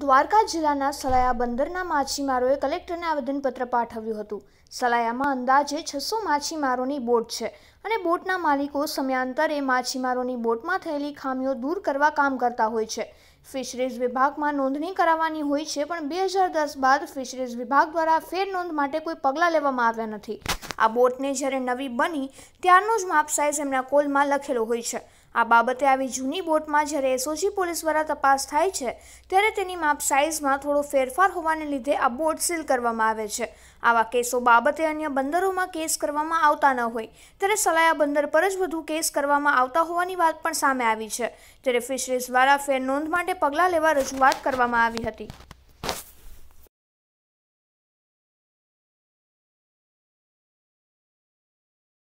દ્વારકા જિલ્લાના સલાયા બંદરના માછીમારોએ કલેક્ટરને આવેદનપત્ર પાઠવ્યું હતું સલાયામાં અંદાજે છસો માછીમારોની બોટ છે અને બોટના માલિકો સમયાંતરે માછીમારોની બોટમાં થયેલી ખામીઓ દૂર કરવા કામ કરતા હોય છે ફિશરીઝ વિભાગમાં નોંધણી કરાવવાની હોય છે પણ બે હજાર દસ બાદ ફિશરીઝ વિભાગ દ્વારા ફેર નોંધ માટે કોઈ પગલાં લેવામાં આવ્યા નથી આ બોટને જ્યારે નવી બની ત્યારનો જ માપ સાઇઝ એમના કોલમાં લખેલો હોય છે આ બાબતે આવી જૂની બોટમાં જ્યારે એસઓજી પોલીસ દ્વારા તપાસ થાય છે ત્યારે તેની માપ સાઇઝમાં થોડો ફેરફાર હોવાને લીધે આ બોટ સીલ કરવામાં આવે છે આવા કેસો બાબતે અન્ય બંદરોમાં કેસ કરવામાં આવતા ન હોય ત્યારે સલાયા બંદર પર જ વધુ કેસ કરવામાં આવતા હોવાની વાત પણ સામે આવી છે ત્યારે ફિશરીઝ દ્વારા ફેર નોંધ માટે પગલાં લેવા રજૂઆત કરવામાં આવી હતી